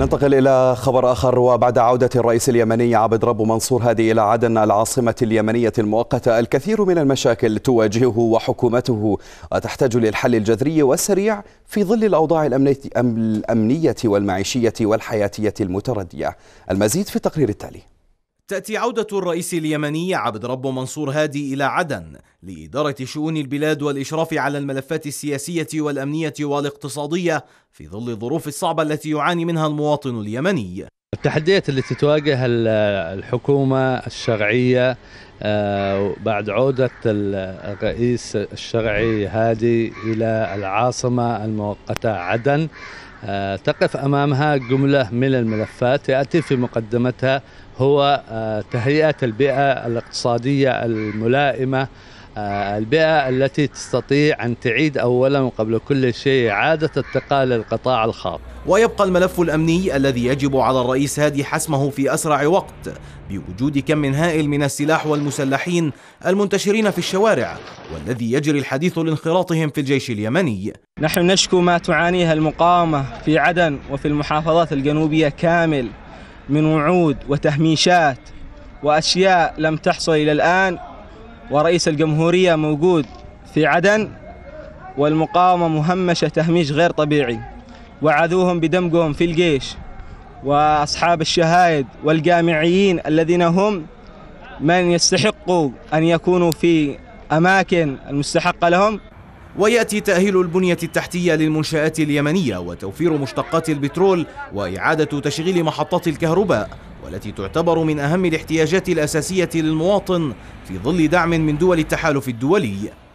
ننتقل إلى خبر آخر وبعد عودة الرئيس اليمني عبد رب منصور هادي إلى عدن العاصمة اليمنية المؤقتة الكثير من المشاكل تواجهه وحكومته وتحتاج للحل الجذري والسريع في ظل الأوضاع الأمنية والمعيشية والحياتية المتردية المزيد في التقرير التالي تأتي عودة الرئيس اليمني عبد رب منصور هادي إلى عدن لإدارة شؤون البلاد والإشراف على الملفات السياسية والأمنية والاقتصادية في ظل الظروف الصعبة التي يعاني منها المواطن اليمني التحديات التي تتواجه الحكومة الشرعية آه، بعد عودة الرئيس الشرعي هادي إلى العاصمة المؤقتة عدن آه، تقف أمامها جملة من الملفات يأتي في مقدمتها هو آه، تهيئة البيئة الاقتصادية الملائمة آه، البيئة التي تستطيع أن تعيد أولا وقبل كل شيء إعادة الثقة للقطاع الخاص ويبقى الملف الأمني الذي يجب على الرئيس هادي حسمه في أسرع وقت بوجود كم هائل من السلاح والمسلحين المنتشرين في الشوارع والذي يجري الحديث لانخراطهم في الجيش اليمني نحن نشكو ما تعانيه المقاومة في عدن وفي المحافظات الجنوبية كامل من وعود وتهميشات وأشياء لم تحصل إلى الآن ورئيس الجمهورية موجود في عدن والمقاومة مهمشة تهميش غير طبيعي وعذوهم بدمجهم في الجيش وأصحاب الشهايد والجامعيين الذين هم من يستحقوا أن يكونوا في أماكن المستحقة لهم ويأتي تأهيل البنية التحتية للمنشآت اليمنية وتوفير مشتقات البترول وإعادة تشغيل محطات الكهرباء والتي تعتبر من أهم الاحتياجات الأساسية للمواطن في ظل دعم من دول التحالف الدولي